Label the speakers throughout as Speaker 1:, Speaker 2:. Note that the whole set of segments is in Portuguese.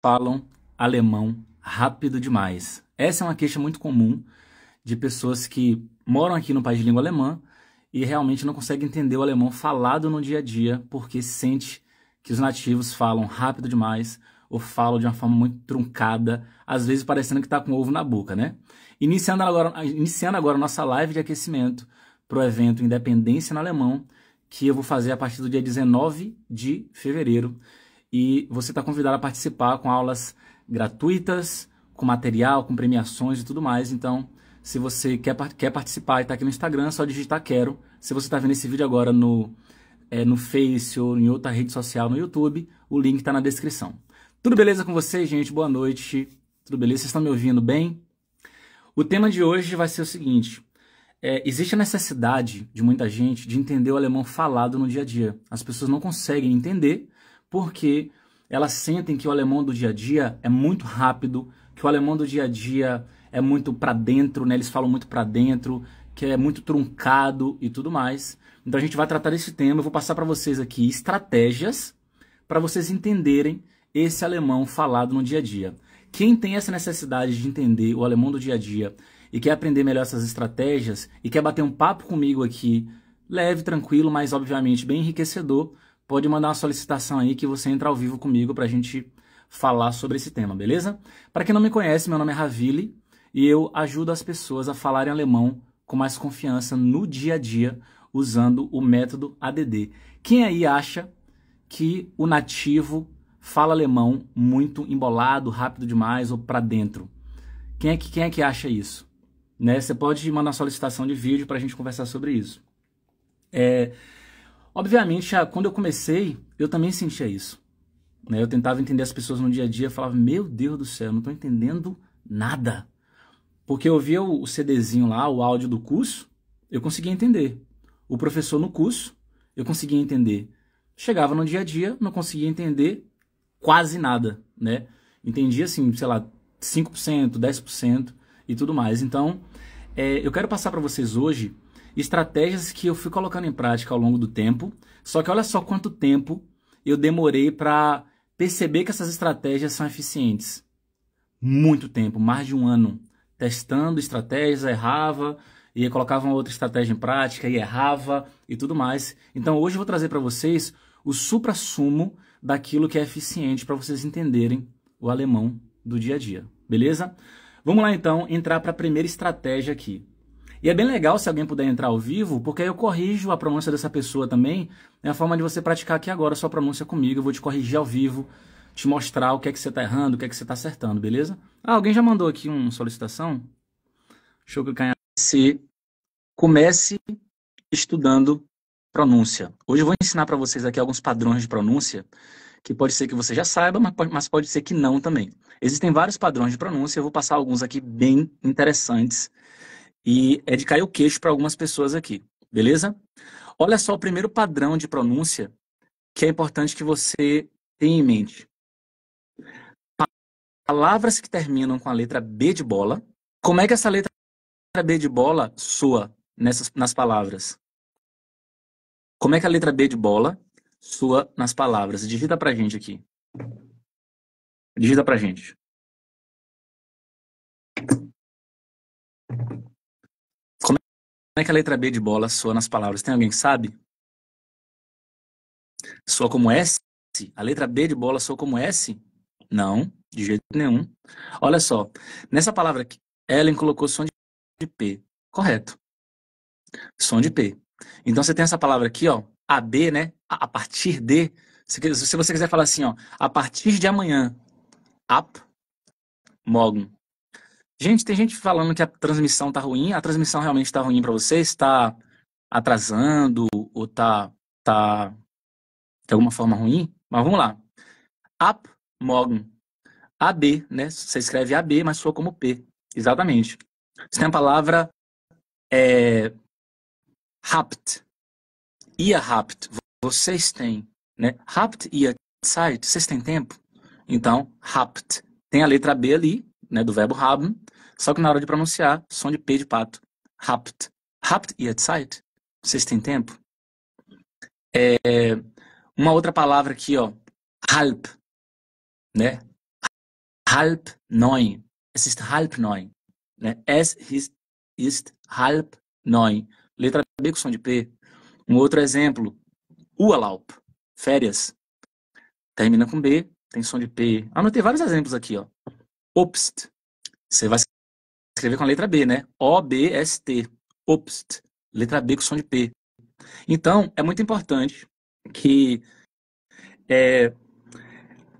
Speaker 1: falam alemão rápido demais. Essa é uma queixa muito comum de pessoas que moram aqui no país de língua alemã e realmente não conseguem entender o alemão falado no dia a dia porque sente que os nativos falam rápido demais ou falam de uma forma muito truncada, às vezes parecendo que está com ovo na boca, né? Iniciando agora, iniciando agora a nossa live de aquecimento para o evento Independência no Alemão, que eu vou fazer a partir do dia 19 de fevereiro e você está convidado a participar com aulas gratuitas, com material, com premiações e tudo mais. Então, se você quer, quer participar e está aqui no Instagram, é só digitar quero. Se você está vendo esse vídeo agora no, é, no Face ou em outra rede social no YouTube, o link está na descrição. Tudo beleza com vocês, gente? Boa noite. Tudo beleza? Vocês estão me ouvindo bem? O tema de hoje vai ser o seguinte: é, existe a necessidade de muita gente de entender o alemão falado no dia a dia. As pessoas não conseguem entender porque elas sentem que o alemão do dia a dia é muito rápido, que o alemão do dia a dia é muito para dentro, né? Eles falam muito para dentro, que é muito truncado e tudo mais. Então a gente vai tratar desse tema, eu vou passar para vocês aqui estratégias para vocês entenderem esse alemão falado no dia a dia. Quem tem essa necessidade de entender o alemão do dia a dia e quer aprender melhor essas estratégias e quer bater um papo comigo aqui, leve, tranquilo, mas obviamente bem enriquecedor, pode mandar uma solicitação aí que você entra ao vivo comigo para a gente falar sobre esse tema, beleza? Para quem não me conhece, meu nome é Ravili e eu ajudo as pessoas a falarem alemão com mais confiança no dia a dia usando o método ADD. Quem aí acha que o nativo fala alemão muito embolado, rápido demais ou para dentro? Quem é que quem é que acha isso? Né? Você pode mandar solicitação de vídeo para a gente conversar sobre isso. É, Obviamente, quando eu comecei, eu também sentia isso. Né? Eu tentava entender as pessoas no dia a dia, falava, meu Deus do céu, eu não estou entendendo nada. Porque eu via o CDzinho lá, o áudio do curso, eu conseguia entender. O professor no curso, eu conseguia entender. Chegava no dia a dia, não conseguia entender quase nada, né? Entendia, assim, sei lá, 5%, 10% e tudo mais. Então, é, eu quero passar para vocês hoje estratégias que eu fui colocando em prática ao longo do tempo. Só que olha só quanto tempo eu demorei para perceber que essas estratégias são eficientes. Muito tempo, mais de um ano, testando estratégias, errava e colocava uma outra estratégia em prática e errava e tudo mais. Então hoje eu vou trazer para vocês o supra-sumo daquilo que é eficiente para vocês entenderem o alemão do dia a dia, beleza? Vamos lá então entrar para a primeira estratégia aqui. E é bem legal se alguém puder entrar ao vivo, porque aí eu corrijo a pronúncia dessa pessoa também. É a forma de você praticar aqui agora a sua pronúncia comigo. Eu vou te corrigir ao vivo, te mostrar o que é que você está errando, o que é que você está acertando, beleza? Ah, alguém já mandou aqui uma solicitação? Deixa eu clicar em... Se comece estudando pronúncia. Hoje eu vou ensinar para vocês aqui alguns padrões de pronúncia que pode ser que você já saiba, mas pode, mas pode ser que não também. Existem vários padrões de pronúncia, eu vou passar alguns aqui bem interessantes e é de cair o queixo para algumas pessoas aqui, beleza? Olha só o primeiro padrão de pronúncia que é importante que você tenha em mente. Palavras que terminam com a letra B de bola, como é que essa letra B de bola soa nessas, nas palavras? Como é que a letra B
Speaker 2: de bola soa nas palavras? Digita pra gente aqui. Digita pra gente. Como é que a letra B de bola soa nas palavras? Tem alguém que sabe?
Speaker 1: Soa como S? A letra B de bola soa como S? Não, de jeito nenhum. Olha só, nessa palavra aqui, Ellen colocou som de P. Correto. Som de P. Então você tem essa palavra aqui, ó, AB, né? A partir de. Se você quiser falar assim, ó, a partir de amanhã, ap morgen. Gente, tem gente falando que a transmissão tá ruim. A transmissão realmente tá ruim para vocês? Tá atrasando ou tá tá de alguma forma ruim? Mas vamos lá. Ap Morgen. AB, né? Você escreve AB, mas soa como P. Exatamente. Você tem a palavra é, habt. Ihr habt. Vocês têm, né? Habt ihr Zeit? Vocês têm tempo? Então, habt. Tem a letra B ali, né, do verbo haben, só que na hora de pronunciar, som de P de pato. Habt. Habt ihr Zeit? Vocês têm tempo? É, uma outra palavra aqui, ó. Halb. Né? Halb neun. Es ist halb neun. Né? Es ist, ist halb neun. Letra B com som de P. Um outro exemplo. Urlaub. Férias. Termina com B, tem som de P. Anotei vários exemplos aqui, ó. Obst. Você vai escrever com a letra B, né? O-B-S-T. Obst. Letra B com som de P. Então, é muito importante que é,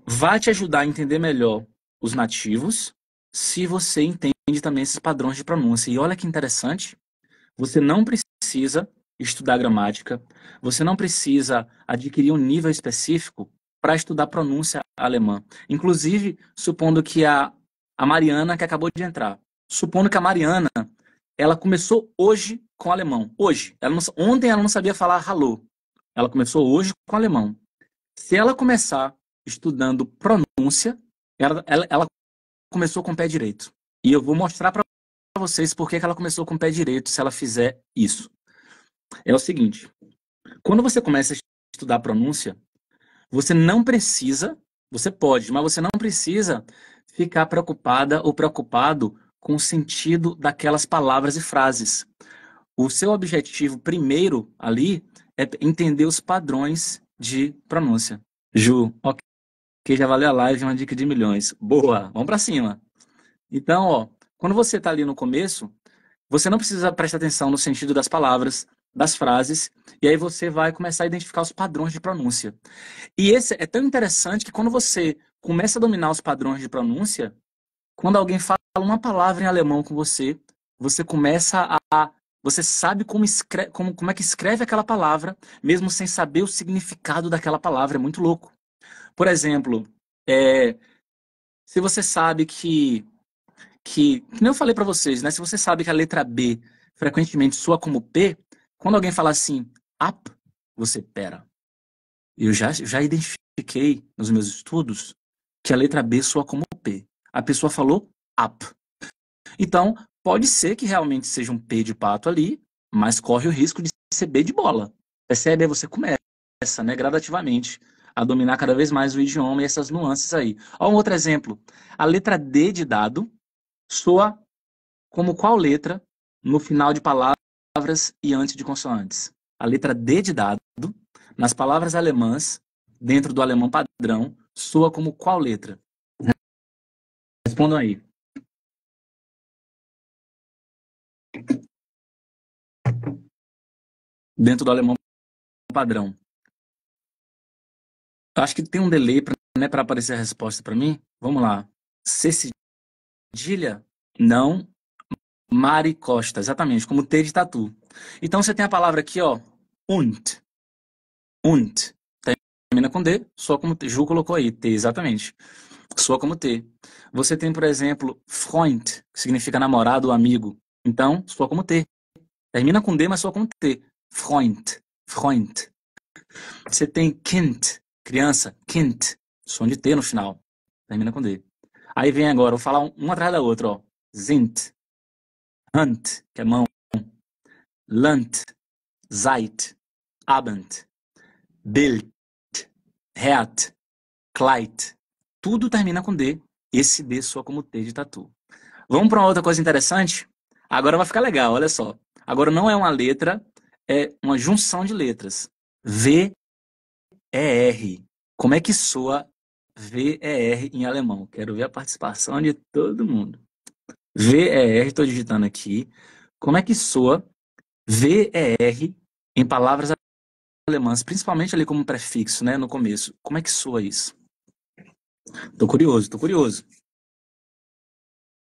Speaker 1: vá te ajudar a entender melhor os nativos se você entende também esses padrões de pronúncia. E olha que interessante, você não precisa estudar gramática, você não precisa adquirir um nível específico para estudar pronúncia alemã. Inclusive, supondo que a a Mariana que acabou de entrar. Supondo que a Mariana, ela começou hoje com alemão. Hoje. Ela não, ontem ela não sabia falar hallo. Ela começou hoje com alemão. Se ela começar estudando pronúncia, ela, ela, ela começou com o pé direito. E eu vou mostrar para vocês por que ela começou com o pé direito se ela fizer isso. É o seguinte: quando você começa a estudar pronúncia, você não precisa, você pode, mas você não precisa ficar preocupada ou preocupado com o sentido daquelas palavras e frases. O seu objetivo primeiro ali é entender os padrões de pronúncia. Ju, ok, Que já valeu a live, uma dica de milhões. Boa, vamos para cima. Então, ó, quando você está ali no começo, você não precisa prestar atenção no sentido das palavras, das frases, e aí você vai começar a identificar os padrões de pronúncia. E esse é tão interessante que quando você começa a dominar os padrões de pronúncia, quando alguém fala uma palavra em alemão com você, você começa a você sabe como, escreve, como, como é que escreve aquela palavra, mesmo sem saber o significado daquela palavra. É muito louco. Por exemplo, é, se você sabe que, que. Que nem eu falei para vocês, né? Se você sabe que a letra B frequentemente soa como P, quando alguém fala assim, up, você pera. Eu já, já identifiquei nos meus estudos que a letra B soa como P. A pessoa falou up. Então, pode ser que realmente seja um P de pato ali, mas corre o risco de ser B de bola. Percebe? Aí você começa, né, gradativamente, a dominar cada vez mais o idioma e essas nuances aí. Ó, um outro exemplo. A letra D de dado soa como qual letra no final de palavras e antes de consoantes? A letra D de dado, nas
Speaker 2: palavras alemãs, dentro do alemão padrão, soa como qual letra? Respondam aí. Dentro do alemão padrão. Acho que tem um delay para né, aparecer a resposta para mim. Vamos lá. C Não. Mari Costa,
Speaker 1: exatamente, como T de tatu. Então você tem a palavra aqui, ó, und. Und termina com D, só como T. Ju colocou aí, T, exatamente. Soa como T. Você tem, por exemplo, Freund, que significa namorado ou amigo. Então, soa como T. Termina com D, mas soa como T. Freund, Freund. Você tem Kind, criança, Kind, som de T no final. Termina com D. Aí vem agora, vou falar um, atrás da outra, ó. Zint, hunt, que é mão. Lant, Zeit, Abend, Bild, Hat, Clyde, tudo termina com D. Esse D soa como T de tatu. Vamos para uma outra coisa interessante? Agora vai ficar legal, olha só. Agora não é uma letra, é uma junção de letras. V, E, R. Como é que soa V, E, R em alemão? Quero ver a participação de todo mundo. V, E, R, estou digitando aqui. Como é que soa V, E, R em palavras alemãs, principalmente
Speaker 2: ali como prefixo, né, no começo. Como é que soa isso? Tô curioso, tô curioso.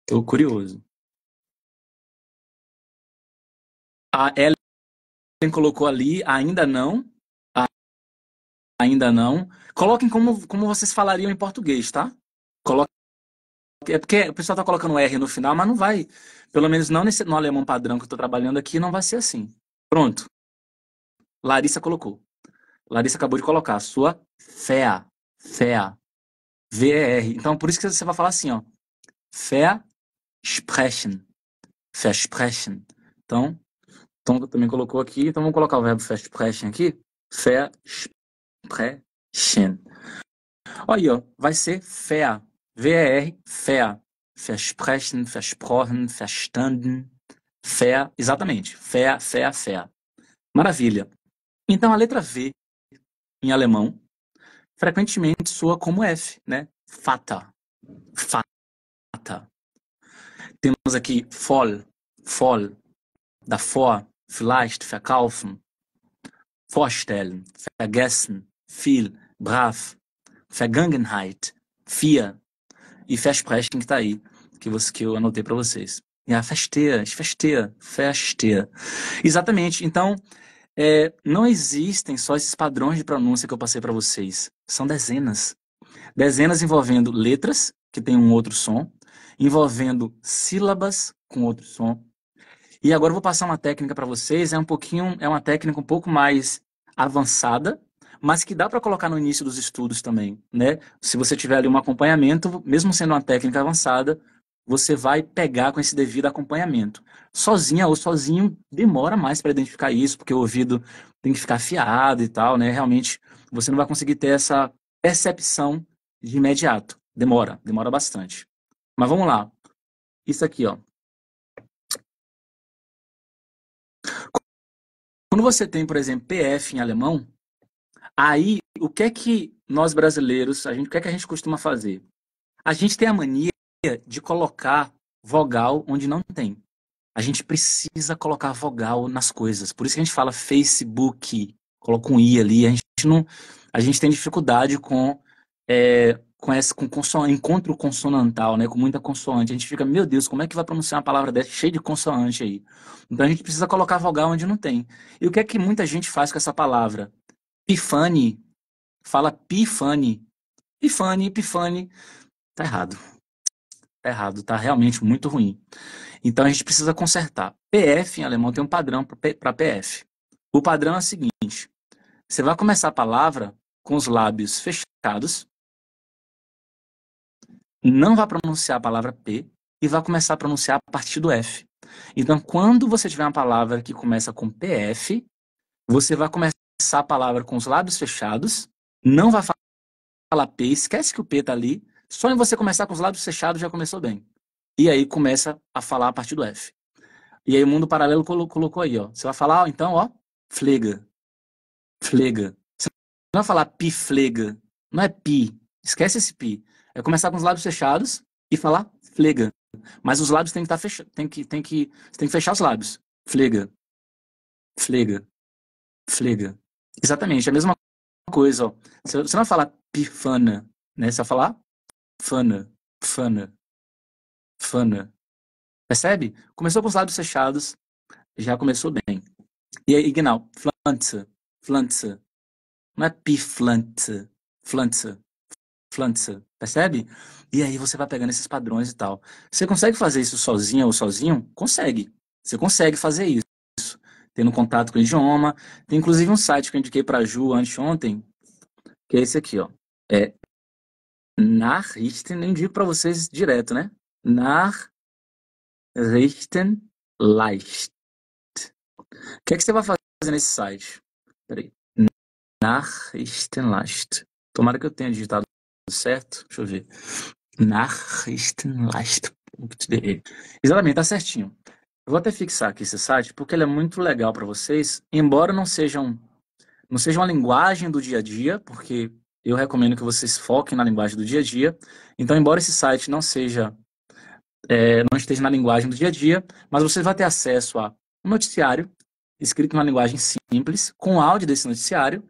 Speaker 2: Tô curioso. A Ellen colocou ali, ainda não. Ainda não. Coloquem como, como vocês falariam em português, tá? Coloquem.
Speaker 1: É porque o pessoal tá colocando R no final, mas não vai. Pelo menos não nesse, no alemão padrão que eu tô trabalhando aqui, não vai ser assim. Pronto. Larissa colocou. Larissa acabou de colocar. Sua fea. Fea. V-E-R. Então, por isso que você vai falar assim, ó. Fea sprechen. Fea sprechen. Então, Tom também colocou aqui. Então, vamos colocar o verbo fea sprechen aqui. Fea sprechen. Olha aí, ó. Vai ser fea. V-E-R. Fea. Fea sprechen, versprochen, verstanden. Fé, exatamente. Fé, fé, fé. Maravilha. Então, a letra V em alemão frequentemente soa como F, né? Fata. Fata. Temos aqui voll, voll, davor, vielleicht, verkaufen, vorstellen, vergessen, viel, brav, Vergangenheit, vier e Versprechen que está aí, que, você, que eu anotei para vocês. E a festeia, festeia, festeia. Exatamente. Então, é, não existem só esses padrões de pronúncia que eu passei para vocês. São dezenas. Dezenas envolvendo letras, que tem um outro som, envolvendo sílabas com outro som. E agora eu vou passar uma técnica para vocês, é um pouquinho, é uma técnica um pouco mais avançada, mas que dá para colocar no início dos estudos também, né? Se você tiver ali um acompanhamento, mesmo sendo uma técnica avançada, você vai pegar com esse devido acompanhamento. Sozinha ou sozinho, demora mais para identificar isso, porque o ouvido tem que ficar afiado e tal, né? Realmente, você não vai conseguir ter essa percepção de imediato. Demora, demora
Speaker 2: bastante. Mas vamos lá. Isso aqui, ó. Quando você tem, por exemplo, PF em alemão,
Speaker 1: aí o que é que nós brasileiros, a gente, o que é que a gente costuma fazer? A gente tem a mania de colocar vogal onde não tem. A gente precisa colocar vogal nas coisas. Por isso que a gente fala Facebook, coloca um i ali. A gente não, a gente tem dificuldade com é, com esse com encontro consonantal, né? Com muita consoante. A gente fica, meu Deus, como é que vai pronunciar uma palavra dessa cheia de consoante aí? Então a gente precisa colocar vogal onde não tem. E o que é que muita gente faz com essa palavra? Pifane, fala pifane, pifane, pifane. Tá errado. Tá errado, tá realmente muito ruim. Então a gente precisa consertar. PF em alemão tem um padrão para PF. O padrão é o seguinte: você vai começar a palavra com os lábios fechados, não vai pronunciar a palavra P e vai começar a pronunciar a partir do F. Então, quando você tiver uma palavra que começa com PF, você vai começar a palavra com os lábios fechados, não vai falar P, esquece que o P está ali, só em você começar com os lábios fechados já começou bem. E aí começa a falar a partir do F. E aí o mundo paralelo colocou aí, ó. Você vai falar, ó, então, ó, flega. Flega. Você não vai falar pi flega. Não é pi. Esquece esse pi. É começar com os lábios fechados e falar flega. Mas os lábios têm que estar tá fechados. tem que tem que você tem que fechar os lábios.
Speaker 2: Flega. Flega. Flega. Exatamente, é a mesma coisa, ó. Você não vai falar pifana, né? Você vai falar Fana,
Speaker 1: fana, fana. Percebe? Começou com os lábios fechados, já começou bem. E aí, Ignal, flanza, flanza. Não é piflanza, flanza, flanza. Percebe? E aí você vai pegando esses padrões e tal. Você consegue fazer isso sozinha ou sozinho? Consegue. Você consegue fazer isso. Tendo contato com o idioma. Tem inclusive um site que eu indiquei para a Ju antes ontem, que é esse aqui, ó. É Nachrichten, nem digo para vocês direto, né? Nachrichten leicht. O que é que você vai fazer nesse site? Peraí. leicht. Tomara que eu tenha digitado certo. Deixa eu ver. Nachrichtenlast.de. Exatamente, tá certinho. Eu vou até fixar aqui esse site porque ele é muito legal para vocês, embora não sejam não seja uma linguagem do dia a dia, porque eu recomendo que vocês foquem na linguagem do dia a dia. Então, embora esse site não seja, é, não esteja na linguagem do dia a dia, mas você vai ter acesso a um noticiário escrito na linguagem simples, com áudio desse noticiário,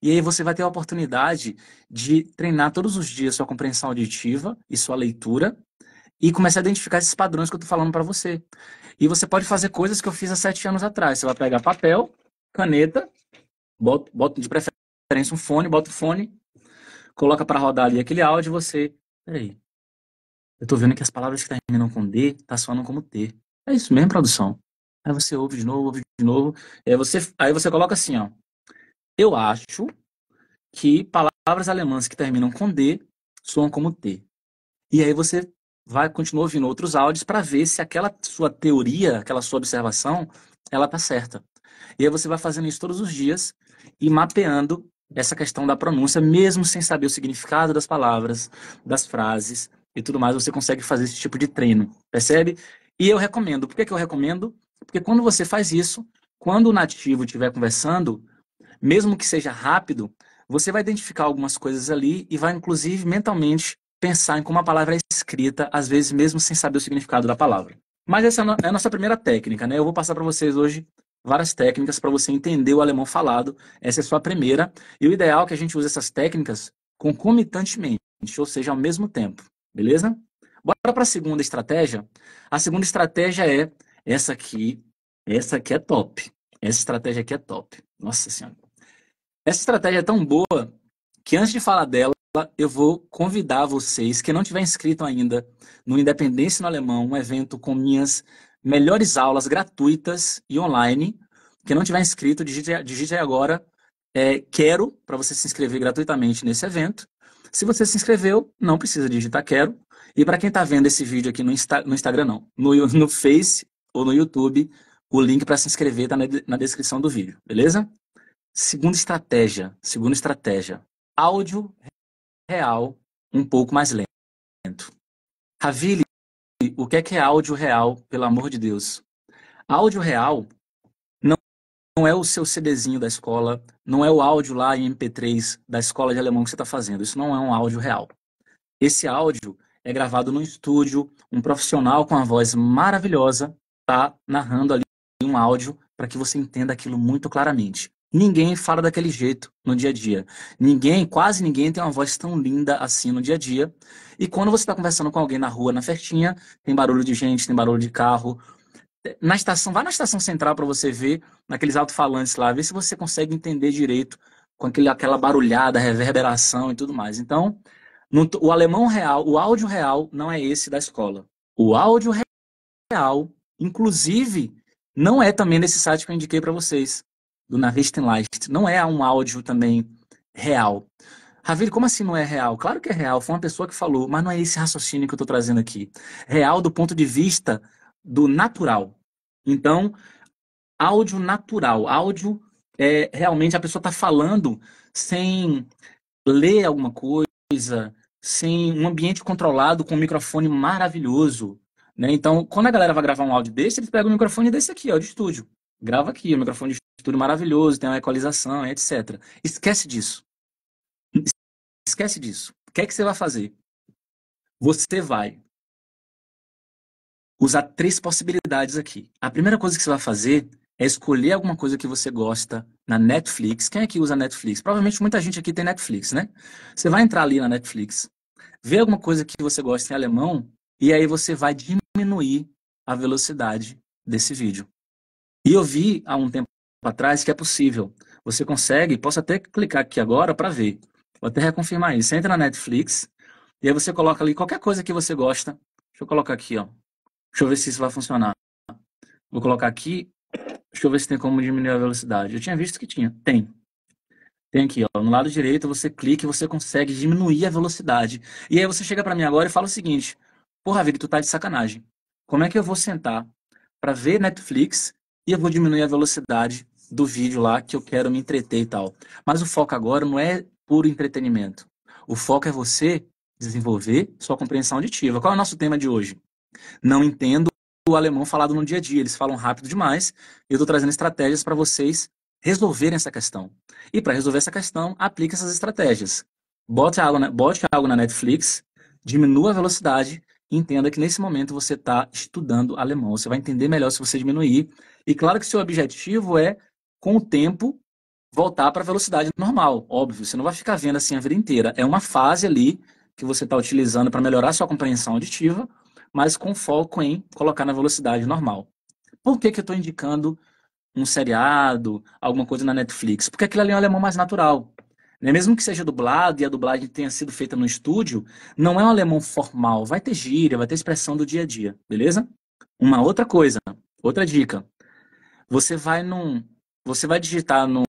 Speaker 1: e aí você vai ter a oportunidade de treinar todos os dias sua compreensão auditiva e sua leitura e começar a identificar esses padrões que eu estou falando para você. E você pode fazer coisas que eu fiz há sete anos atrás. Você vai pegar papel, caneta, bota, bota de preferência um fone, bota o fone coloca para rodar ali aquele áudio e você. Peraí. Eu tô vendo que as palavras que terminam com D tá soando como T. É isso mesmo, produção. Aí você ouve de novo, ouve de novo. Aí você, aí você coloca assim, ó. Eu acho que palavras alemãs que terminam com D soam como T. E aí você vai continuar ouvindo outros áudios para ver se aquela sua teoria, aquela sua observação, ela tá certa. E aí você vai fazendo isso todos os dias e mapeando essa questão da pronúncia, mesmo sem saber o significado das palavras, das frases e tudo mais, você consegue fazer esse tipo de treino, percebe? E eu recomendo. Por que, que eu recomendo? Porque quando você faz isso, quando o nativo estiver conversando, mesmo que seja rápido, você vai identificar algumas coisas ali e vai, inclusive, mentalmente pensar em como a palavra é escrita, às vezes mesmo sem saber o significado da palavra. Mas essa é a é nossa primeira técnica, né? Eu vou passar para vocês hoje várias técnicas para você entender o alemão falado. Essa é a sua primeira. E o ideal é que a gente use essas técnicas concomitantemente, ou seja, ao mesmo tempo. Beleza? Bora para a segunda estratégia. A segunda estratégia é essa aqui. Essa aqui é top. Essa estratégia aqui é top. Nossa Senhora. Essa estratégia é tão boa que antes de falar dela, eu vou convidar vocês que não tiver inscrito ainda no Independência no Alemão, um evento com minhas melhores aulas gratuitas e online. Quem não tiver inscrito, digite, digite aí agora é, quero para você se inscrever gratuitamente nesse evento. Se você se inscreveu, não precisa digitar quero. E para quem está vendo esse vídeo aqui no, Insta, no Instagram, não, no, no Face ou no YouTube, o link para se inscrever está na, na descrição do vídeo, beleza? Segunda estratégia, segunda estratégia, áudio real um pouco mais lento. Ravili o que é, que é áudio real, pelo amor de Deus. Áudio real não, não é o seu CDzinho da escola, não é o áudio lá em MP3 da escola de alemão que você está fazendo. Isso não é um áudio real. Esse áudio é gravado no estúdio, um profissional com a voz maravilhosa está narrando ali um áudio para que você entenda aquilo muito claramente. Ninguém fala daquele jeito no dia a dia. Ninguém, quase ninguém tem uma voz tão linda assim no dia a dia. E quando você está conversando com alguém na rua, na festinha, tem barulho de gente, tem barulho de carro. Na estação, vá na estação central para você ver naqueles alto-falantes lá, ver se você consegue entender direito com aquele, aquela barulhada, reverberação e tudo mais. Então, no, o alemão real, o áudio real não é esse da escola. O áudio real, inclusive, não é também nesse site que eu indiquei para vocês do Navistenlight não é um áudio também real. Ravir, como assim não é real? Claro que é real, foi uma pessoa que falou, mas não é esse raciocínio que eu estou trazendo aqui. Real do ponto de vista do natural. Então, áudio natural, áudio é, realmente a pessoa está falando sem ler alguma coisa, sem um ambiente controlado com um microfone maravilhoso. Né? Então, quando a galera vai gravar um áudio desse, eles pegam o microfone desse aqui, ó, de estúdio grava aqui, o microfone de estúdio maravilhoso, tem uma equalização, etc. Esquece disso.
Speaker 2: Esquece disso. O que é que você vai fazer? Você vai usar três possibilidades aqui. A primeira coisa que você vai
Speaker 1: fazer é escolher alguma coisa que você gosta na Netflix. Quem é que usa Netflix? Provavelmente muita gente aqui tem Netflix, né? Você vai entrar ali na Netflix, ver alguma coisa que você gosta em alemão e aí você vai diminuir a velocidade desse vídeo. E eu vi há um tempo atrás que é possível. Você consegue, posso até clicar aqui agora para ver. Vou até reconfirmar isso. Você entra na Netflix e aí você coloca ali qualquer coisa que você gosta. Deixa eu colocar aqui, ó. Deixa eu ver se isso vai funcionar. Vou colocar aqui. Deixa eu ver se tem como diminuir a velocidade. Eu tinha visto que tinha. Tem. Tem aqui, ó. No lado direito você clica e você consegue diminuir a velocidade. E aí você chega para mim agora e fala o seguinte: Porra, vida, tu tá de sacanagem. Como é que eu vou sentar para ver Netflix e eu vou diminuir a velocidade do vídeo lá que eu quero me entreter e tal. Mas o foco agora não é puro entretenimento. O foco é você desenvolver sua compreensão auditiva. Qual é o nosso tema de hoje? Não entendo o alemão falado no dia a dia. Eles falam rápido demais. Eu estou trazendo estratégias para vocês resolverem essa questão. E para resolver essa questão, aplique essas estratégias. Bote algo, na, bote algo na Netflix, diminua a velocidade e entenda que nesse momento você está estudando alemão. Você vai entender melhor se você diminuir e claro que seu objetivo é, com o tempo, voltar para a velocidade normal. Óbvio, você não vai ficar vendo assim a vida inteira. É uma fase ali que você está utilizando para melhorar sua compreensão auditiva, mas com foco em colocar na velocidade normal. Por que, que eu estou indicando um seriado, alguma coisa na Netflix? Porque aquilo ali é um alemão mais natural. Né? Mesmo que seja dublado e a dublagem tenha sido feita no estúdio, não é um alemão formal. Vai ter gíria, vai ter expressão do dia a dia, beleza? Uma outra coisa, outra dica. Você vai num. Você vai digitar num.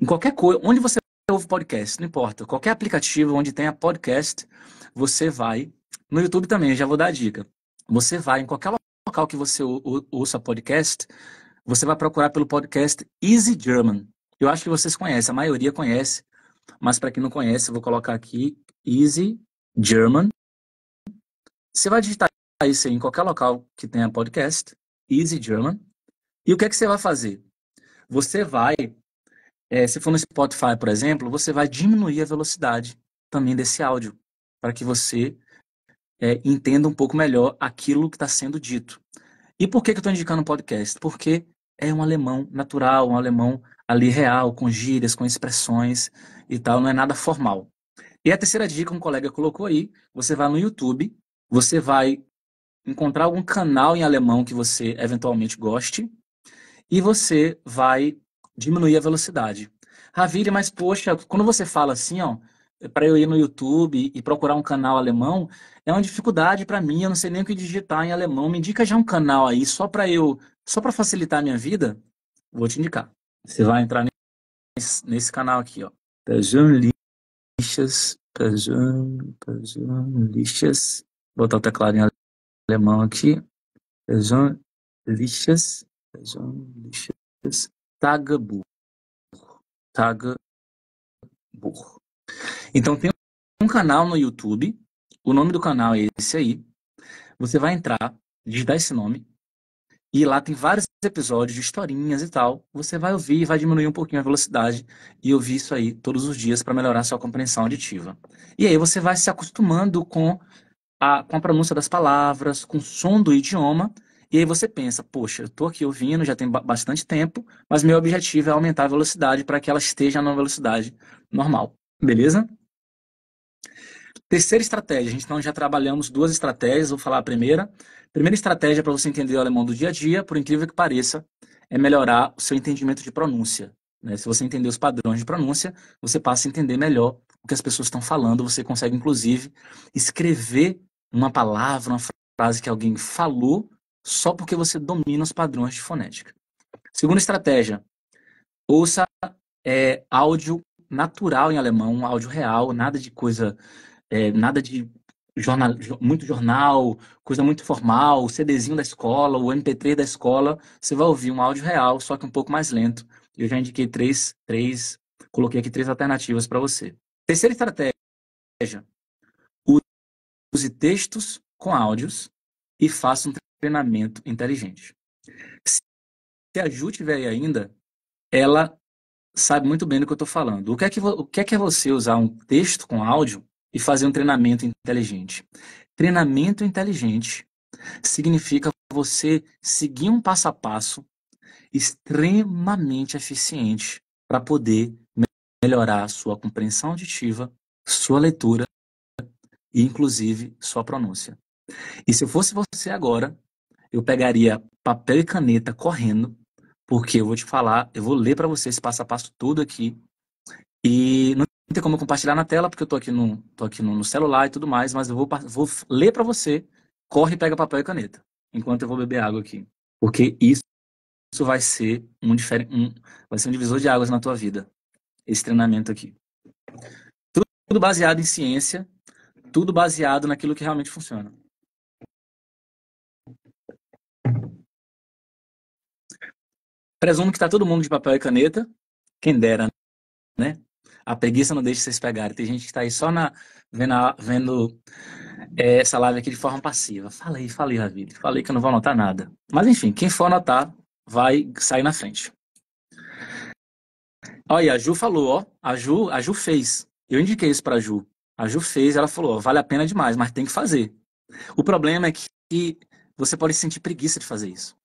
Speaker 1: Em qualquer coisa. Onde você ouve podcast, não importa. Qualquer aplicativo onde tenha podcast, você vai. No YouTube também, já vou dar a dica. Você vai em qualquer local que você ouça podcast, você vai procurar pelo podcast Easy German. Eu acho que vocês conhecem, a maioria conhece, mas para quem não conhece, eu vou colocar aqui Easy German. Você vai digitar isso em qualquer local que tenha podcast, Easy German. E o que é que você vai fazer? Você vai, é, se for no Spotify, por exemplo, você vai diminuir a velocidade também desse áudio, para que você é, entenda um pouco melhor aquilo que está sendo dito. E por que, que eu estou indicando um podcast? Porque é um alemão natural, um alemão ali real, com gírias, com expressões e tal, não é nada formal. E a terceira dica, um colega colocou aí, você vai no YouTube, você vai encontrar algum canal em alemão que você eventualmente goste, e você vai diminuir a velocidade. Ravile, mas poxa, quando você fala assim, ó, para eu ir no YouTube e procurar um canal alemão, é uma dificuldade para mim, eu não sei nem o que digitar em alemão. Me indica já um canal aí só para eu, só para facilitar a minha vida? Vou te indicar. Você vai entrar nesse, nesse canal aqui, ó.
Speaker 2: Perjan Lixas, Perjan, Perjan Lixas. Vou botar o teclado em alemão aqui. Perjan Lixas. Tagaburro. Tagaburro.
Speaker 1: Então tem um canal no YouTube, o nome do canal é esse aí. Você vai entrar, digitar esse nome, e lá tem vários episódios de historinhas e tal. Você vai ouvir, e vai diminuir um pouquinho a velocidade e ouvir isso aí todos os dias para melhorar sua compreensão auditiva. E aí você vai se acostumando com a, com a pronúncia das palavras, com o som do idioma, e aí você pensa, poxa, eu estou aqui ouvindo, já tem bastante tempo, mas meu objetivo é aumentar a velocidade para que ela esteja na velocidade normal. Beleza? Terceira estratégia, então já trabalhamos duas estratégias, vou falar a primeira. Primeira estratégia para você entender o alemão do dia a dia, por incrível que pareça, é melhorar o seu entendimento de pronúncia. Né? Se você entender os padrões de pronúncia, você passa a entender melhor o que as pessoas estão falando, você consegue inclusive escrever uma palavra, uma frase que alguém falou só porque você domina os padrões de fonética. Segunda estratégia, ouça é, áudio natural em alemão, áudio real, nada de coisa, é, nada de jornal, muito jornal, coisa muito formal, o CDzinho da escola, o MP3 da escola, você vai ouvir um áudio real, só que um pouco mais lento. Eu já indiquei três, três coloquei aqui três alternativas para
Speaker 2: você. Terceira estratégia, use textos com áudios e faça um treinamento inteligente. Se a
Speaker 1: Ju tiver aí ainda, ela sabe muito bem do que eu estou falando. O que, é que, o que é que é você usar um texto com áudio e fazer um treinamento inteligente? Treinamento inteligente significa você seguir um passo a passo extremamente eficiente para poder melhorar a sua compreensão auditiva, sua leitura e, inclusive, sua pronúncia. E se eu fosse você agora, eu pegaria papel e caneta correndo, porque eu vou te falar, eu vou ler para você esse passo a passo tudo aqui. E não tem como compartilhar na tela, porque eu tô aqui no, tô aqui no, celular e tudo mais, mas eu vou, vou ler para você. Corre e pega papel e caneta, enquanto eu vou beber água aqui. Porque isso, isso vai ser um, difer, um, vai ser um divisor de águas na tua vida, esse treinamento aqui.
Speaker 2: tudo baseado em ciência, tudo baseado naquilo que realmente funciona. Presumo que está todo mundo de papel e caneta. Quem dera, né? A preguiça não
Speaker 1: deixa vocês pegarem. Tem gente que está aí só na, vendo, a, vendo é, essa live aqui de forma passiva. Falei, falei, David. Falei que eu não vou anotar nada. Mas enfim, quem for anotar vai sair na frente. Olha, a Ju falou, ó. A Ju, a Ju fez. Eu indiquei isso para a Ju. A Ju fez, ela falou, ó, vale a pena demais, mas tem que fazer. O problema é que você pode sentir preguiça de fazer isso.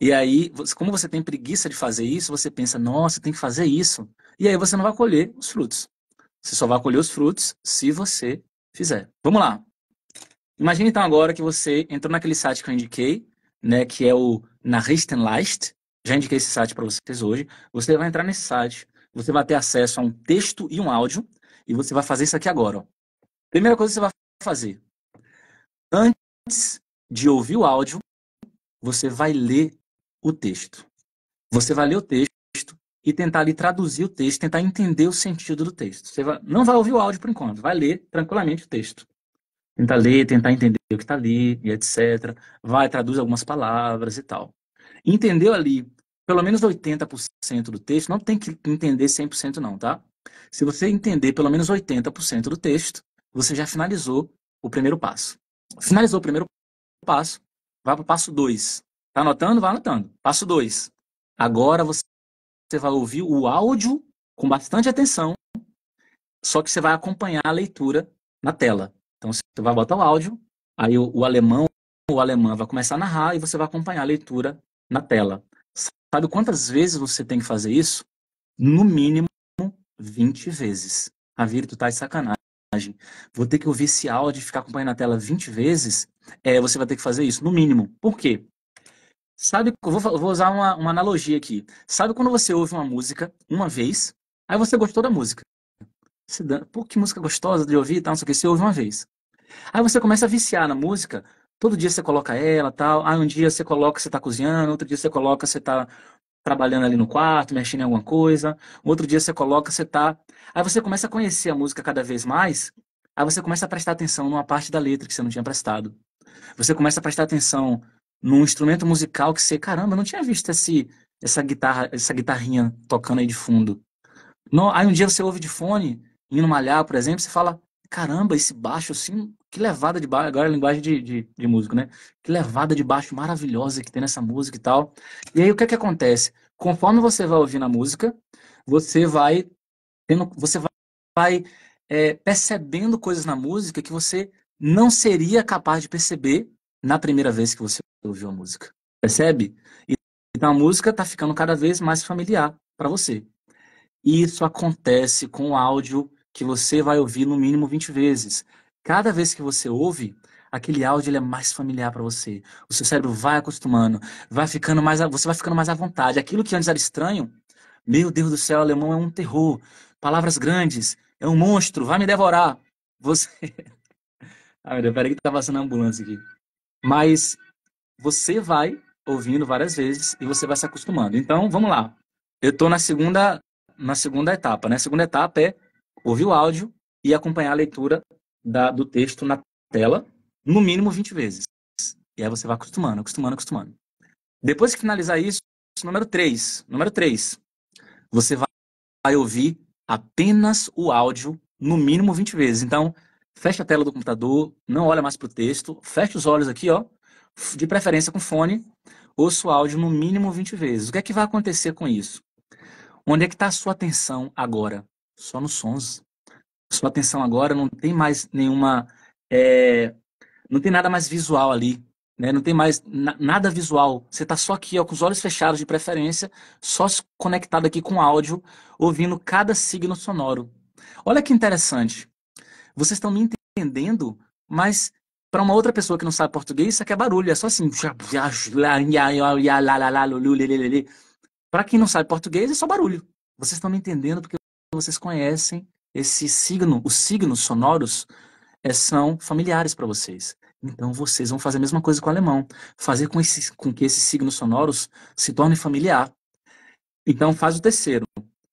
Speaker 1: E aí, como você tem preguiça de fazer isso, você pensa, nossa, tem que fazer isso. E aí você não vai colher os frutos. Você só vai colher os frutos se você fizer. Vamos lá. Imagina então agora que você entrou naquele site que eu indiquei, né, que é o Nachrichtenleist. Já indiquei esse site para vocês hoje. Você vai entrar nesse site, você vai ter acesso a um texto e um áudio, e você vai fazer isso aqui agora. Ó. Primeira coisa que você vai fazer. Antes de ouvir o áudio, você vai ler o texto. Você vai ler o texto e tentar ali traduzir o texto, tentar entender o sentido do texto. Você vai, não vai ouvir o áudio por enquanto, vai ler tranquilamente o texto. Tentar ler, tentar entender o que está ali, e etc. Vai, traduz algumas palavras e tal. Entendeu ali pelo menos 80% do texto, não tem que entender 100% não, tá? Se você entender pelo menos 80% do texto, você já finalizou o primeiro passo. Finalizou o primeiro passo, vai para o passo 2, Tá anotando? Vai anotando. Passo 2. Agora você vai ouvir o áudio com bastante atenção, só que você vai acompanhar a leitura na tela. Então você vai botar o áudio, aí o, o alemão ou alemã vai começar a narrar e você vai acompanhar a leitura na tela. Sabe quantas vezes você tem que fazer isso? No mínimo 20 vezes. Ravir, tu tá de sacanagem. Vou ter que ouvir esse áudio e ficar acompanhando a tela 20 vezes? É, você vai ter que fazer isso, no mínimo. Por quê? Sabe, vou, vou usar uma, uma analogia aqui. Sabe quando você ouve uma música uma vez, aí você gostou da música. Você dá, Pô, que música gostosa de ouvir e tal, não sei o que, você ouve uma vez. Aí você começa a viciar na música, todo dia você coloca ela tal. Aí um dia você coloca, você tá cozinhando, outro dia você coloca, você tá trabalhando ali no quarto, mexendo em alguma coisa. Outro dia você coloca, você tá. Aí você começa a conhecer a música cada vez mais. Aí você começa a prestar atenção numa parte da letra que você não tinha prestado. Você começa a prestar atenção num instrumento musical que você, caramba, eu não tinha visto esse, essa guitarra, essa guitarrinha tocando aí de fundo. Não, aí um dia você ouve de fone, indo malhar, por exemplo, você fala, caramba, esse baixo assim, que levada de baixo, agora é linguagem de, de, de, músico, né? Que levada de baixo maravilhosa que tem nessa música e tal. E aí o que é que acontece? Conforme você vai ouvindo a música, você vai tendo, você vai, vai é, percebendo coisas na música que você não seria capaz de perceber na primeira vez que você ouviu a música. Percebe? Então a música está ficando cada vez mais familiar para você. Isso acontece com o áudio que você vai ouvir no mínimo 20 vezes. Cada vez que você ouve, aquele áudio ele é mais familiar para você. O seu cérebro vai acostumando, vai ficando mais, você vai ficando mais à vontade. Aquilo que antes era estranho, meu Deus do céu, alemão é um terror. Palavras grandes, é um monstro, vai me devorar. Você. ai ah, meu Deus, peraí que tá passando a ambulância aqui. Mas você vai ouvindo várias vezes e você vai se acostumando. Então, vamos lá. Eu estou na segunda, na segunda etapa. Né? A segunda etapa é ouvir o áudio e acompanhar a leitura da, do texto na tela, no mínimo 20 vezes. E aí você vai acostumando, acostumando, acostumando. Depois de finalizar isso, número 3. Número 3. Você vai, vai ouvir apenas o áudio, no mínimo 20 vezes. Então, fecha a tela do computador, não olha mais para o texto, fecha os olhos aqui, ó, de preferência com fone, ouça o áudio no mínimo 20 vezes. O que é que vai acontecer com isso? Onde é que está a sua atenção agora? Só nos sons. Sua atenção agora não tem mais nenhuma. É, não tem nada mais visual ali. Né? Não tem mais na, nada visual. Você está só aqui, ó, com os olhos fechados de preferência, só conectado aqui com áudio, ouvindo cada signo sonoro. Olha que interessante. Vocês estão me entendendo, mas para uma outra pessoa que não sabe português, isso aqui é barulho, é só assim. Para quem não sabe português, é só barulho. Vocês estão me entendendo porque vocês conhecem esse signo, os signos sonoros é, são familiares para vocês. Então vocês vão fazer a mesma coisa com o alemão, fazer com, esse, com que esses signos sonoros se tornem familiar. Então faz o terceiro.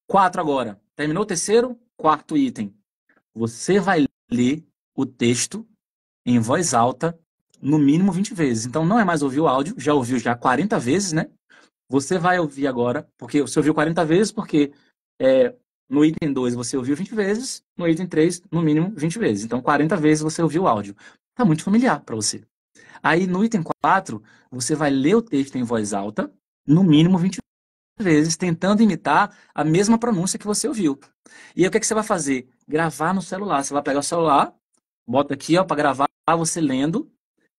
Speaker 1: Quatro agora. Terminou o terceiro? Quarto item. Você vai ler o texto em voz alta, no mínimo 20 vezes. Então não é mais ouvir o áudio, já ouviu já 40 vezes, né? Você vai ouvir agora, porque você ouviu 40 vezes, porque é, no item 2 você ouviu 20 vezes, no item 3, no mínimo 20 vezes. Então 40 vezes você ouviu o áudio. Está muito familiar para você. Aí no item 4, você vai ler o texto em voz alta, no mínimo 20 vezes, tentando imitar a mesma pronúncia que você ouviu. E aí, o que, é que você vai fazer? Gravar no celular. Você vai pegar o celular, bota aqui para gravar ah, você lendo.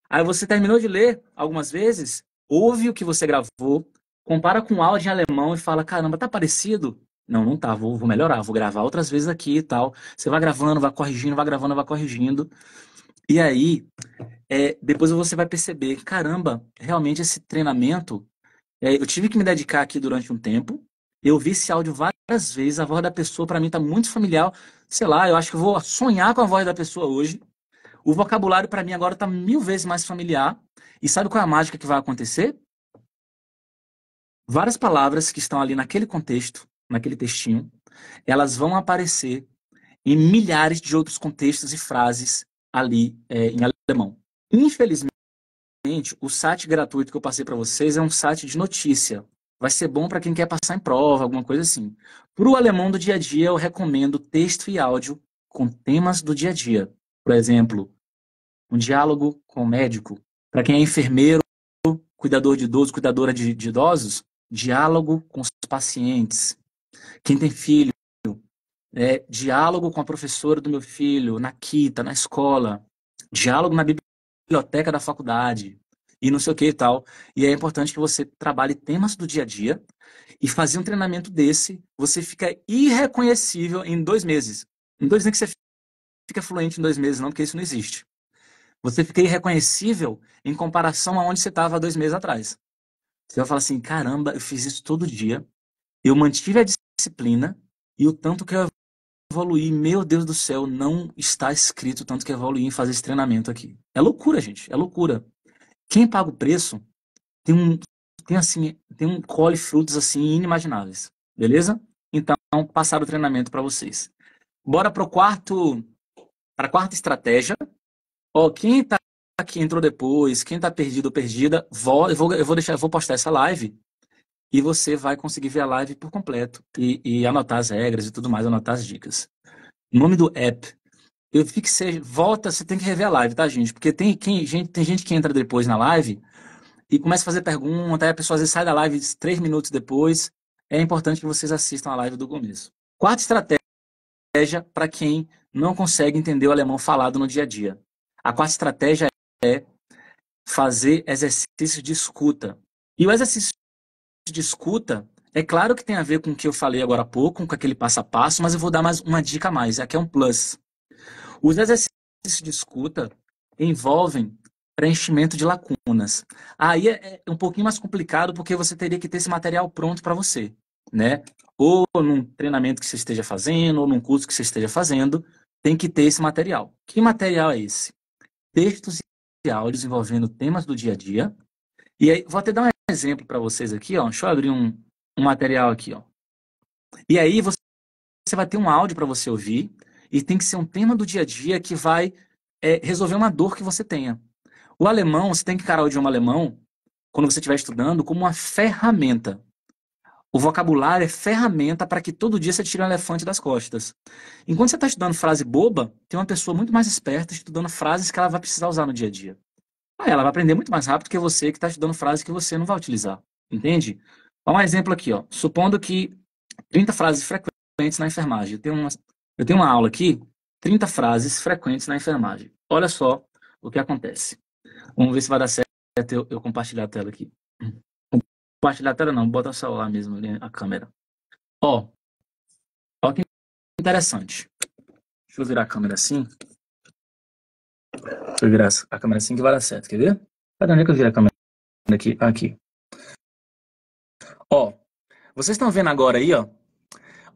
Speaker 1: Aí você terminou de ler algumas vezes, ouve o que você gravou, compara com o áudio em alemão e fala: caramba, tá parecido? Não, não tá, vou, vou melhorar, vou gravar outras vezes aqui e tal. Você vai gravando, vai corrigindo, vai gravando, vai corrigindo. E aí, é, depois você vai perceber: caramba, realmente esse treinamento. É, eu tive que me dedicar aqui durante um tempo, eu vi esse áudio várias vezes, a voz da pessoa para mim tá muito familiar. Sei lá, eu acho que vou sonhar com a voz da pessoa hoje. O vocabulário para mim agora está mil vezes mais familiar. E sabe qual é a mágica que vai acontecer? Várias palavras que estão ali naquele contexto, naquele textinho, elas vão aparecer em milhares de outros contextos e frases ali é, em alemão. Infelizmente, o site gratuito que eu passei para vocês é um site de notícia. Vai ser bom para quem quer passar em prova, alguma coisa assim. Para o alemão do dia a dia, eu recomendo texto e áudio com temas do dia a dia por exemplo, um diálogo com o médico. Para quem é enfermeiro, cuidador de idosos, cuidadora de, de idosos, diálogo com os pacientes. Quem tem filho, é, diálogo com a professora do meu filho, na quita, na escola, diálogo na biblioteca da faculdade e não sei o que e tal. E é importante que você trabalhe temas do dia a dia e fazer um treinamento desse, você fica irreconhecível em dois meses. Em dois meses que você fica fluente em dois meses, não, porque isso não existe. Você fica irreconhecível em comparação a onde você estava dois meses atrás. Você vai falar assim: caramba, eu fiz isso todo dia, eu mantive a disciplina e o tanto que eu evoluí, meu Deus do céu, não está escrito o tanto que eu evoluí em fazer esse treinamento aqui. É loucura, gente, é loucura. Quem paga o preço tem um, tem assim, tem um cole frutos assim inimagináveis, beleza? Então, passar o treinamento para vocês. Bora pro quarto para a quarta estratégia. Ó, quem está que entrou depois, quem está perdido ou perdida, vou, eu, vou, eu vou deixar, eu vou postar essa live e você vai conseguir ver a live por completo e, e anotar as regras e tudo mais, anotar as dicas. Nome do app. Eu fixei, volta, você tem que rever a live, tá, gente? Porque tem, quem, gente, tem gente que entra depois na live e começa a fazer pergunta, aí a pessoa às vezes sai da live três minutos depois. É importante que vocês assistam a live do começo. Quarta estratégia estratégia para quem não consegue entender o alemão falado no dia a dia. A quarta estratégia é fazer exercício de escuta. E o exercício de escuta, é claro que tem a ver com o que eu falei agora há pouco, com aquele passo a passo, mas eu vou dar mais uma dica a mais, aqui é um plus. Os exercícios de escuta envolvem preenchimento de lacunas. Aí é, é um pouquinho mais complicado porque você teria que ter esse material pronto para você, né? ou num treinamento que você esteja fazendo, ou num curso que você esteja fazendo, tem que ter esse material. Que material é esse? Textos e áudios envolvendo temas do dia a dia. E aí, vou até dar um exemplo para vocês aqui, ó. Deixa eu abrir um, um material aqui, ó. E aí você, você vai ter um áudio para você ouvir e tem que ser um tema do dia a dia que vai é, resolver uma dor que você tenha. O alemão, você tem que encarar o idioma alemão, quando você estiver estudando, como uma ferramenta. O vocabulário é ferramenta para que todo dia você tire um elefante das costas. Enquanto você está estudando frase boba, tem uma pessoa muito mais esperta estudando frases que ela vai precisar usar no dia a dia. Aí ela vai aprender muito mais rápido que você que está estudando frases que você não vai utilizar. Entende? um exemplo aqui. Ó. Supondo que 30 frases frequentes na enfermagem. Eu tenho, uma, eu tenho uma aula aqui, 30 frases frequentes na enfermagem. Olha só o que acontece. Vamos ver se vai dar certo eu, eu compartilhar a tela aqui. Compartilhar a tela não, bota o celular
Speaker 2: mesmo ali, a câmera. Ó, ó que interessante. Deixa eu virar a câmera assim. Deixa eu virar a câmera assim que vai dar certo, quer ver? Cadê onde é que eu viro a câmera? Aqui, aqui. Ó,
Speaker 1: vocês estão vendo agora aí, ó.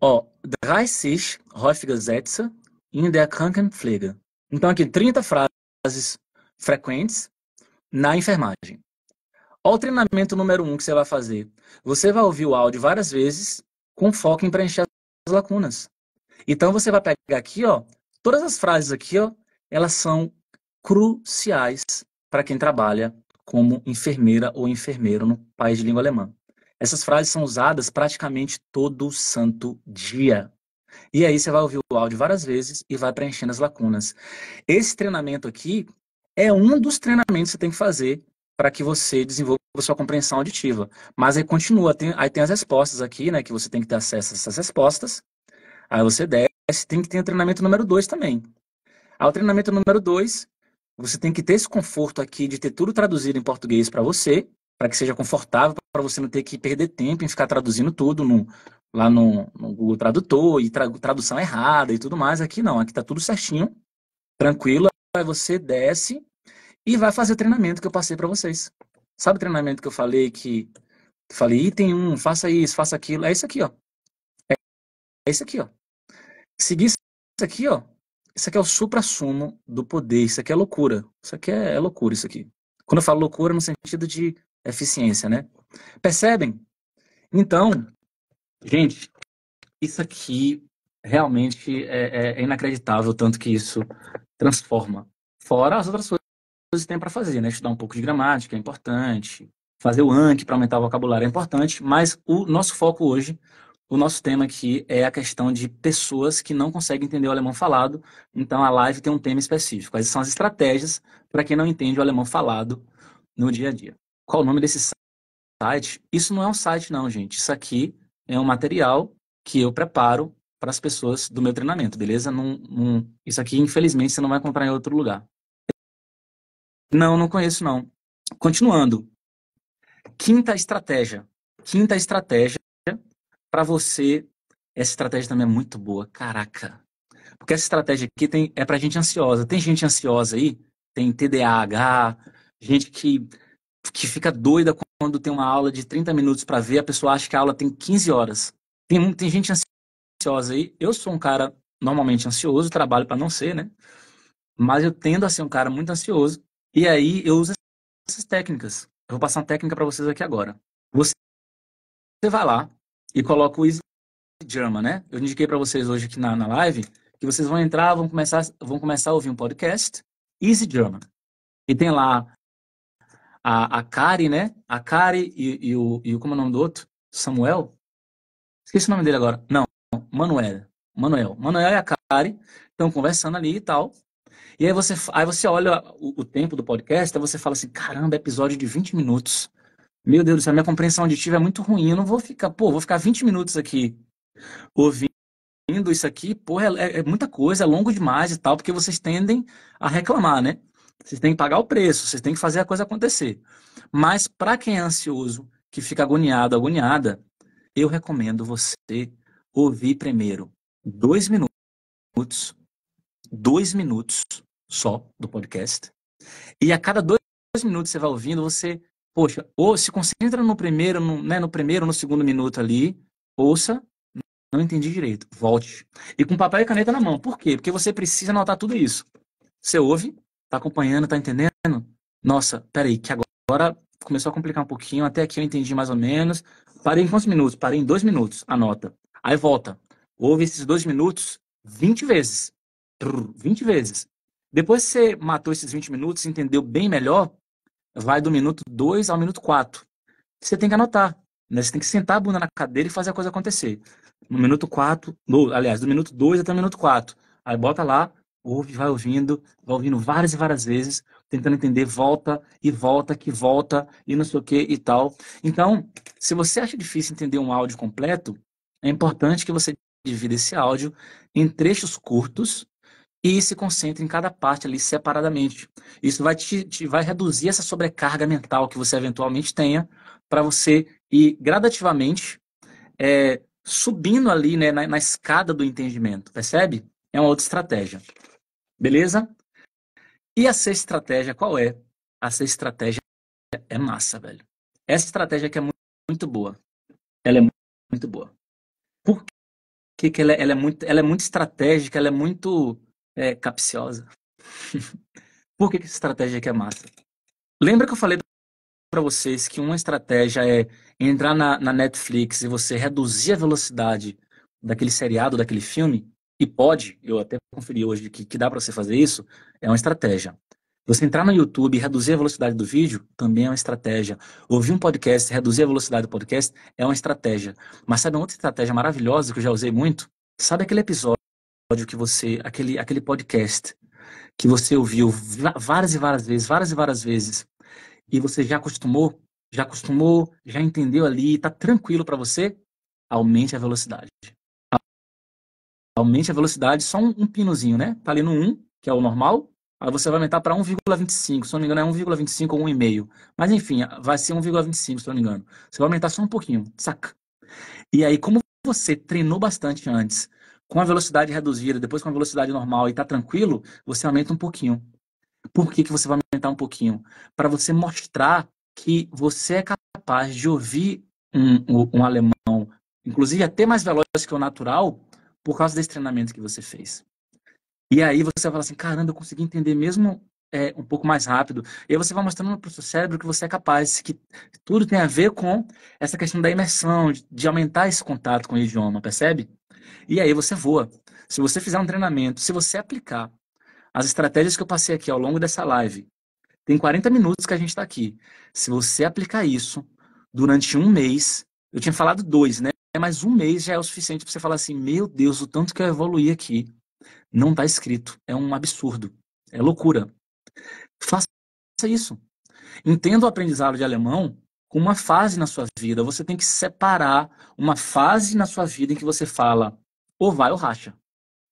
Speaker 1: Ó, drei sich häufiger in der Krankenpflege. Então aqui, 30 frases frequentes na enfermagem. Olha o treinamento número um que você vai fazer. Você vai ouvir o áudio várias vezes com foco em preencher as lacunas. Então você vai pegar aqui, ó, todas as frases aqui, ó, elas são cruciais para quem trabalha como enfermeira ou enfermeiro no país de língua alemã. Essas frases são usadas praticamente todo santo dia. E aí você vai ouvir o áudio várias vezes e vai preenchendo as lacunas. Esse treinamento aqui é um dos treinamentos que você tem que fazer para que você desenvolva sua compreensão auditiva. Mas aí continua, tem, aí tem as respostas aqui, né? Que você tem que ter acesso a essas respostas. Aí você desce, tem que ter o treinamento número 2 também. Aí o treinamento número 2, você tem que ter esse conforto aqui de ter tudo traduzido em português para você, para que seja confortável, para você não ter que perder tempo em ficar traduzindo tudo no, lá no, no, Google Tradutor e tra, tradução errada e tudo mais. Aqui não, aqui tá tudo certinho, tranquilo. Aí você desce e vai fazer o treinamento que eu passei para vocês. Sabe o treinamento que eu falei que falei item 1, um, faça isso, faça aquilo, é isso aqui, ó. É, é isso aqui, ó. Seguir isso aqui, ó. Isso aqui é o supra-sumo do poder, isso aqui é loucura. Isso aqui é, é loucura isso aqui. Quando eu falo loucura no sentido de eficiência, né? Percebem? Então, gente, isso aqui realmente é, é, é inacreditável tanto que isso transforma. Fora as outras coisas que tem para fazer, né? Estudar um pouco de gramática é importante, fazer o Anki para aumentar o vocabulário é importante, mas o nosso foco hoje, o nosso tema aqui é a questão de pessoas que não conseguem entender o alemão falado, então a live tem um tema específico. Quais são as estratégias para quem não entende o alemão falado no dia a dia? Qual o nome desse site? Isso não é um site não, gente. Isso aqui é um material que eu preparo para as pessoas do meu treinamento, beleza? Num, num... Isso aqui, infelizmente, você não vai comprar em outro lugar. Não, não conheço não. Continuando. Quinta estratégia. Quinta estratégia para você. Essa estratégia também é muito boa, caraca. Porque essa estratégia aqui tem, é para gente ansiosa. Tem gente ansiosa aí? Tem TDAH, gente que, que fica doida quando tem uma aula de 30 minutos para ver, a pessoa acha que a aula tem 15 horas. Tem, tem gente ansiosa aí. Eu sou um cara normalmente ansioso, trabalho para não ser, né? Mas eu tendo a ser um cara muito ansioso. E aí eu uso essas técnicas. Eu vou passar uma técnica para vocês aqui agora. Você, vai lá e coloca o Easy German, né? Eu indiquei para vocês hoje aqui na, na live que vocês vão entrar, vão começar, vão começar a ouvir um podcast Easy German. E tem lá a, a Kari, né? A Kari e, e, o, e o. Como é o nome do outro? Samuel? Esqueci o nome dele agora. Não, Manuel. Manuel. Manuel e a Kari estão conversando ali e tal. E aí você, aí você olha o, o tempo do podcast, e você fala assim, caramba, é episódio de 20 minutos. Meu Deus do céu, minha compreensão auditiva é muito ruim, eu não vou ficar, pô, vou ficar 20 minutos aqui ouvindo ouvindo isso aqui, porra, é, é, é, muita coisa, é longo demais e tal, porque vocês tendem a reclamar, né? Vocês têm que pagar o preço, vocês têm que fazer a coisa acontecer. Mas para quem é ansioso, que fica agoniado, agoniada, eu recomendo você ouvir primeiro dois minutos, dois minutos só do podcast. E a cada dois minutos você vai ouvindo, você, poxa, ou se concentra no primeiro, no, né, no primeiro, no segundo minuto ali, ouça, não entendi direito, volte. E com papel e caneta na mão. Por quê? Porque você precisa anotar tudo isso. Você ouve, tá acompanhando, tá entendendo? Nossa, peraí, que agora começou a complicar um pouquinho, até aqui eu entendi mais ou menos. Parei em quantos minutos? Parei em dois minutos, anota. Aí volta. Ouve esses dois minutos 20 vezes. 20 vezes. Depois que você matou esses 20 minutos, entendeu bem melhor, vai do minuto 2 ao minuto 4. Você tem que anotar. Né? Você tem que sentar a bunda na cadeira e fazer a coisa acontecer. No minuto 4, aliás, do minuto 2 até o minuto 4. Aí bota lá, ouve, vai ouvindo, vai ouvindo várias e várias vezes, tentando entender, volta e volta, que volta, e não sei o que e tal. Então, se você acha difícil entender um áudio completo, é importante que você divida esse áudio em trechos curtos, e se concentre em cada parte ali separadamente. Isso vai te, te vai reduzir essa sobrecarga mental que você eventualmente tenha para você ir gradativamente é, subindo ali né, na, na escada do entendimento, percebe? É uma outra estratégia. Beleza? E a sexta estratégia qual é? A sexta estratégia é massa, velho. Essa estratégia que é muito, muito boa. Ela é muito, muito boa. Por que, que ela, é, ela, é muito, ela é muito estratégica, ela é muito é, capciosa. Por que, que essa estratégia aqui é massa? Lembra que eu falei para vocês que uma estratégia é entrar na, na, Netflix e você reduzir a velocidade daquele seriado, daquele filme? E pode, eu até conferi hoje que, que dá para você fazer isso, é uma estratégia. Você entrar no YouTube e reduzir a velocidade do vídeo também é uma estratégia. Ouvir um podcast, reduzir a velocidade do podcast é uma estratégia. Mas sabe uma outra estratégia maravilhosa que eu já usei muito? Sabe aquele episódio episódio que você, aquele, aquele podcast que você ouviu várias e várias vezes, várias e várias vezes, e você já acostumou, já acostumou, já entendeu ali, está tranquilo para você, aumente a velocidade. Aumente a velocidade, só um, um, pinozinho, né? Tá ali no 1, que é o normal, aí você vai aumentar para 1,25, se não me engano é 1,25 ou 1,5. Mas enfim, vai ser 1,25, se não me engano. Você vai aumentar só um pouquinho, saca? E aí, como você treinou bastante antes, com a velocidade reduzida, depois com a velocidade normal e tá tranquilo, você aumenta um pouquinho. Por que, que você vai aumentar um pouquinho? Para você mostrar que você é capaz de ouvir um, um, alemão, inclusive até mais veloz que o natural, por causa desse treinamento que você fez. E aí você fala assim, caramba, eu consegui entender mesmo é, um pouco mais rápido. E aí você vai mostrando para o seu cérebro que você é capaz, que tudo tem a ver com essa questão da imersão, de aumentar esse contato com o idioma, percebe? E aí você voa. Se você fizer um treinamento, se você aplicar as estratégias que eu passei aqui ao longo dessa live, tem 40 minutos que a gente está aqui. Se você aplicar isso durante um mês, eu tinha falado dois, né? Mas um mês já é o suficiente para você falar assim: meu Deus, o tanto que eu evoluí aqui. Não está escrito. É um absurdo. É loucura. Faça isso. Entenda o aprendizado de alemão com uma fase na sua vida. Você tem que separar uma fase na sua vida em que você fala ou vai ou racha.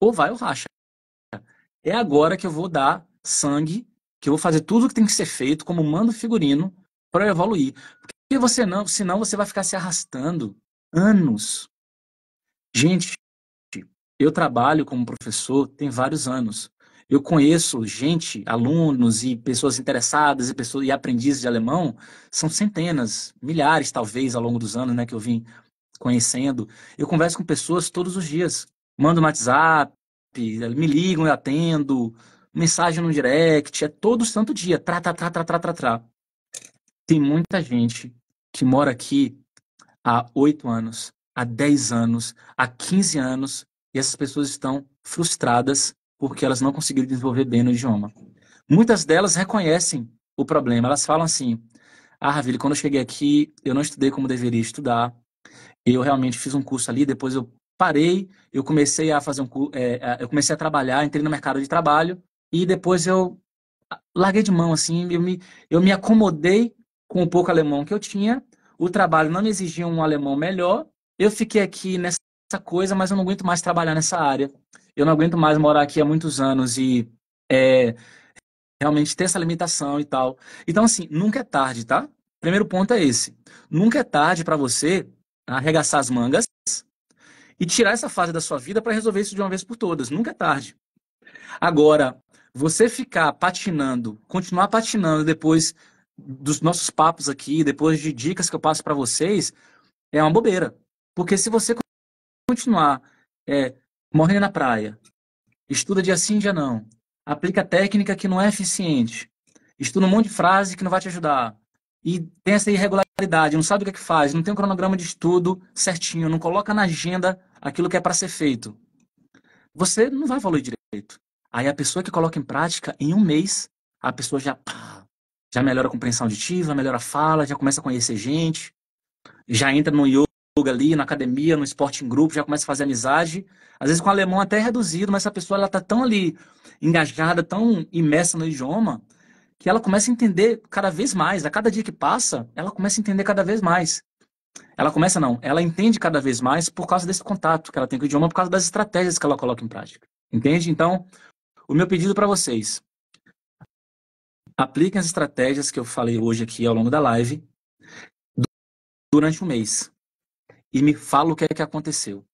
Speaker 1: Ou vai ou racha. É agora que eu vou dar sangue, que eu vou fazer tudo o que tem que ser feito, como mando figurino, para evoluir. Porque você não, senão você vai ficar se arrastando anos. Gente, eu trabalho como professor tem vários anos. Eu conheço gente, alunos e pessoas interessadas e pessoas e aprendizes de alemão, são centenas, milhares talvez ao longo dos anos, né, que eu vim conhecendo. Eu converso com pessoas todos os dias, mando um WhatsApp, me ligam, eu atendo, mensagem no direct, é todo santo dia, tra tra tra tra tra tra. tra. Tem muita gente que mora aqui há oito anos, há dez anos, há quinze anos, e essas pessoas estão frustradas porque elas não conseguiram desenvolver bem no idioma. Muitas delas reconhecem o problema, elas falam assim: Ah, Ravili, quando eu cheguei aqui, eu não estudei como deveria estudar, eu realmente fiz um curso ali, depois eu parei, eu comecei a fazer um é, eu comecei a trabalhar, entrei no mercado de trabalho e depois eu ah, larguei de mão assim, eu me eu me acomodei com o pouco alemão que eu tinha, o trabalho não me exigia um alemão melhor, eu fiquei aqui nessa coisa, mas eu não aguento mais trabalhar nessa área eu não aguento mais morar aqui há muitos anos e é, realmente ter essa limitação e tal. Então, assim, nunca é tarde, tá? Primeiro ponto é esse. Nunca é tarde para você arregaçar as mangas e tirar essa fase da sua vida para resolver isso de uma vez por todas. Nunca é tarde. Agora, você ficar patinando, continuar patinando depois dos nossos papos aqui, depois de dicas que eu passo para vocês, é uma bobeira. Porque se você continuar é, Morre na praia. Estuda dia sim, dia não. Aplica técnica que não é eficiente. Estuda um monte de frase que não vai te ajudar. E tem essa irregularidade, não sabe o que é que faz, não tem um cronograma de estudo certinho, não coloca na agenda aquilo que é para ser feito. Você não vai evoluir direito. Aí a pessoa que coloca em prática, em um mês, a pessoa já, pá, já melhora a compreensão auditiva, melhora a fala, já começa a conhecer gente, já entra no yoga ali, na academia, no esporte em grupo, já começa a fazer amizade. Às vezes com o alemão até é reduzido, mas essa pessoa ela tá tão ali engajada, tão imersa no idioma, que ela começa a entender cada vez mais. A cada dia que passa, ela começa a entender cada vez mais. Ela começa não, ela entende cada vez mais por causa desse contato que ela tem com o idioma, por causa das estratégias que ela coloca em prática. Entende? Então, o meu pedido para vocês, apliquem as estratégias que eu falei hoje aqui ao longo da live durante um mês e me fala o que é que aconteceu.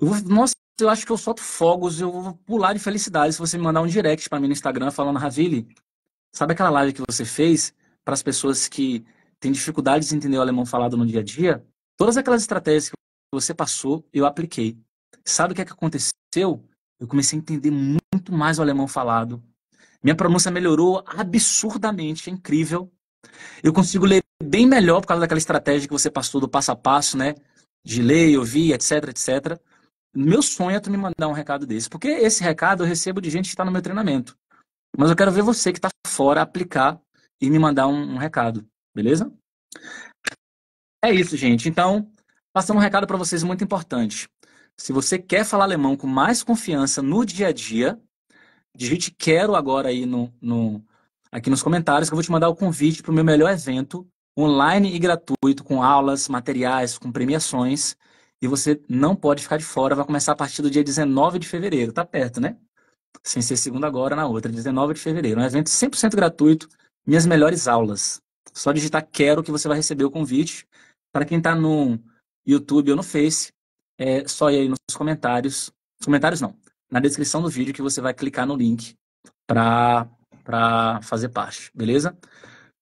Speaker 1: Eu vou, nossa, eu acho que eu solto fogos, eu vou pular de felicidade se você me mandar um direct para mim no Instagram falando, Ravili, sabe aquela live que você fez para as pessoas que têm dificuldades de entender o alemão falado no dia a dia? Todas aquelas estratégias que você passou, eu apliquei. Sabe o que é que aconteceu? Eu comecei a entender muito mais o alemão falado. Minha pronúncia melhorou absurdamente, é incrível. Eu consigo ler bem melhor por causa daquela estratégia que você passou do passo a passo, né? de ler, ouvir, etc, etc. Meu sonho é tu me mandar um recado desse, porque esse recado eu recebo de gente que está no meu treinamento. Mas eu quero ver você que está fora aplicar e me mandar um, um recado, beleza? É isso, gente. Então, passando um recado para vocês muito importante. Se você quer falar alemão com mais confiança no dia a dia, digite quero agora aí no, no, aqui nos comentários que eu vou te mandar o convite para o meu melhor evento online e gratuito, com aulas, materiais, com premiações. E você não pode ficar de fora, vai começar a partir do dia 19 de fevereiro, tá perto, né? Sem ser segunda agora, na outra, 19 de fevereiro. Um evento 100% gratuito, minhas melhores aulas. Só digitar quero que você vai receber o convite. Para quem está no YouTube ou no Face, é só ir aí nos comentários. Nos comentários não, na descrição do vídeo que você vai clicar no link para fazer parte, beleza?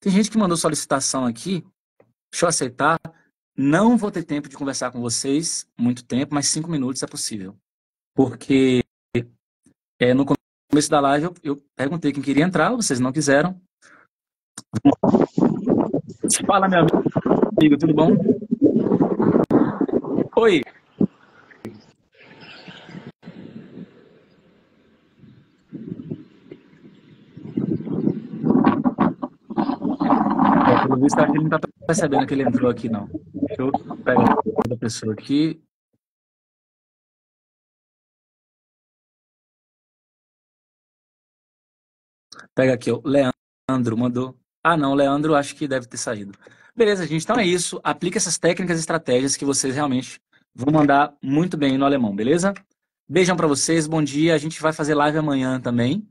Speaker 1: Tem gente que mandou solicitação aqui, deixa eu aceitar. Não vou ter tempo de conversar com vocês muito tempo, mas cinco minutos é possível. Porque é, no começo da live eu, eu perguntei quem queria entrar, vocês não quiseram. Fala, meu amigo, tudo bom? Oi.
Speaker 2: Pelo visto, acho que ele não tá percebendo que ele entrou aqui, não. Deixa eu pegar a pessoa aqui. Pega aqui, o Leandro mandou. Ah, não, Leandro
Speaker 1: acho que deve ter saído. Beleza, gente. Então é isso. Aplique essas técnicas e estratégias que vocês realmente vão mandar muito bem no alemão, beleza? Beijão para vocês, bom dia. A gente vai fazer live amanhã também.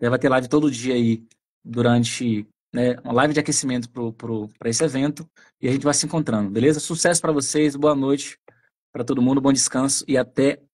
Speaker 1: Vai ter live todo dia aí durante né, uma live de aquecimento para esse evento e a gente vai se encontrando, beleza? Sucesso para vocês, boa noite para todo mundo, bom descanso e até